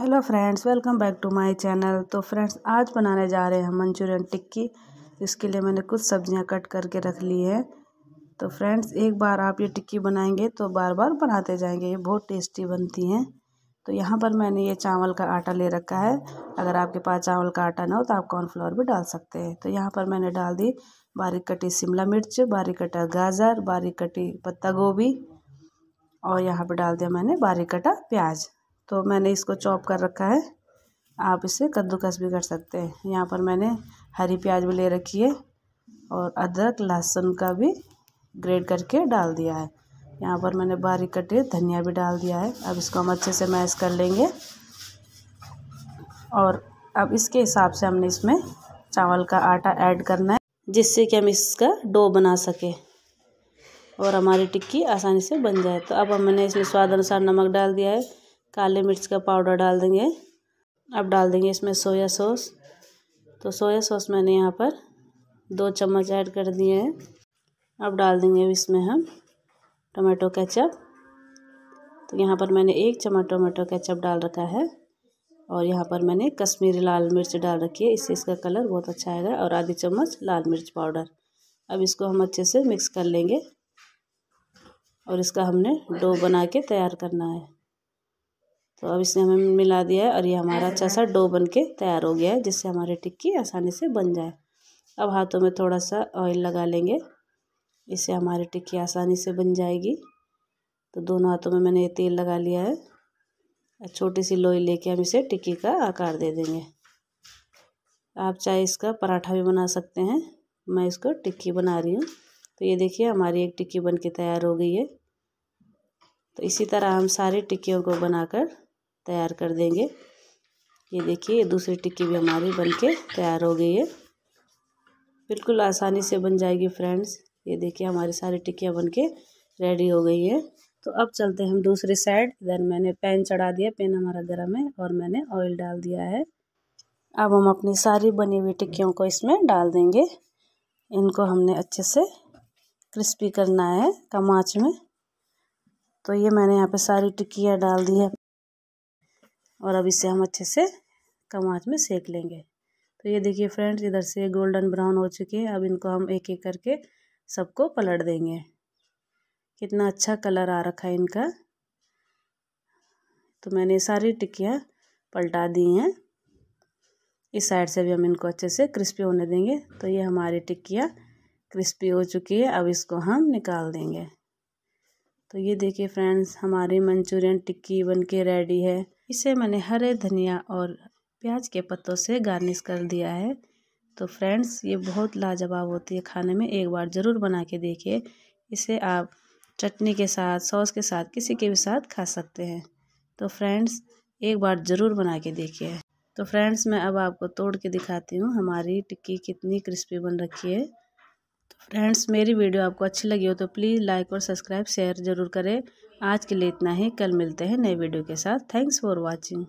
hello friends welcome back to my channel तो friends आज बनाने जा रहे हैं मंचूरियन टिक्की इसके लिए मैंने कुछ सब्जियां कट करके रख ली है तो फ्रेंड्स एक बार आप ये टिक्की बनाएंगे तो बार बार बनाते जाएंगे ये बहुत टेस्टी बनती हैं तो यहाँ पर मैंने ये चावल का आटा ले रखा है अगर आपके पास चावल का आटा ना हो तो आप कॉर्नफ्लोर भी डाल सकते हैं तो यहाँ पर मैंने डाल दी बारीक कटी शिमला मिर्च बारीक कटा गाजर बारीक कटी पत्ता गोभी और यहाँ पर डाल दिया मैंने बारीक कटा प्याज तो मैंने इसको चॉप कर रखा है आप इसे कद्दूकस भी कर सकते हैं यहाँ पर मैंने हरी प्याज भी ले रखी है और अदरक लहसुन का भी ग्रेट करके डाल दिया है यहाँ पर मैंने बारीक कटे धनिया भी डाल दिया है अब इसको हम अच्छे से मैश कर लेंगे और अब इसके हिसाब से हमने इसमें चावल का आटा ऐड करना है जिससे कि हम इसका डो बना सकें और हमारी टिक्की आसानी से बन जाए तो अब हमने इसमें स्वाद अनुसार नमक डाल दिया है काले मिर्च का पाउडर डाल देंगे अब डाल देंगे इसमें सोया सॉस तो सोया सॉस मैंने यहाँ पर दो चम्मच ऐड कर दिए हैं अब डाल देंगे इसमें हम टमाटो केचप तो यहाँ पर मैंने एक चम्मच टमाटो केचप डाल रखा है और यहाँ पर मैंने कश्मीरी लाल मिर्च डाल रखी है इससे इसका कलर बहुत अच्छा आएगा और आधी चम्मच लाल मिर्च पाउडर अब इसको हम अच्छे से मिक्स कर लेंगे और इसका हमने डो बना के तैयार करना है तो अब इसने हमें मिला दिया है और ये हमारा अच्छा सा डो बन के तैयार हो गया है जिससे हमारी टिक्की आसानी से बन जाए अब हाथों में थोड़ा सा ऑयल लगा लेंगे इससे हमारी टिक्की आसानी से बन जाएगी तो दोनों हाथों में मैंने ये तेल लगा लिया है और छोटी सी लोई लेके हम इसे टिक्की का आकार दे देंगे आप चाहे इसका पराठा भी बना सकते हैं मैं इसको टिक्की बना रही हूँ तो ये देखिए हमारी एक टिक्की बन के तैयार हो गई है तो इसी तरह हम सारी टिक्कियों को बनाकर तैयार कर देंगे ये देखिए ये दूसरी टिक्की भी हमारी बन के तैयार हो गई है बिल्कुल आसानी से बन जाएगी फ्रेंड्स ये देखिए हमारी सारी टिक्कियाँ बन के रेडी हो गई है तो अब चलते हैं हम दूसरी साइड इधर मैंने पैन चढ़ा दिया पैन हमारा गर्म है और मैंने ऑयल डाल दिया है अब हम अपनी सारी बनी हुई टिक्कियों को इसमें डाल देंगे इनको हमने अच्छे से क्रिस्पी करना है कम आँच में तो ये मैंने यहाँ पे सारी टिक्कियाँ डाल दी है और अब इसे हम अच्छे से कम आँच में सेक लेंगे तो ये देखिए फ्रेंड्स इधर से गोल्डन ब्राउन हो चुके हैं अब इनको हम एक एक करके सबको पलट देंगे कितना अच्छा कलर आ रखा है इनका तो मैंने सारी टिक्कियाँ पलटा दी हैं इस साइड से भी हम इनको अच्छे से क्रिस्पी होने देंगे तो ये हमारी टिक्कियाँ क्रिस्पी हो चुकी है अब इसको हम निकाल देंगे तो ये देखिए फ्रेंड्स हमारी मंचूरियन टिक्की बन के रेडी है इसे मैंने हरे धनिया और प्याज के पत्तों से गार्निश कर दिया है तो फ्रेंड्स ये बहुत लाजवाब होती है खाने में एक बार ज़रूर बना के देखिए इसे आप चटनी के साथ सॉस के साथ किसी के भी साथ खा सकते हैं तो फ्रेंड्स एक बार ज़रूर बना के देखिए तो फ्रेंड्स मैं अब आपको तोड़ के दिखाती हूँ हमारी टिक्की कितनी क्रिस्पी बन रखी है तो फ्रेंड्स मेरी वीडियो आपको अच्छी लगी हो तो प्लीज़ लाइक और सब्सक्राइब शेयर ज़रूर करें आज के लिए इतना ही कल मिलते हैं नए वीडियो के साथ थैंक्स फॉर वॉचिंग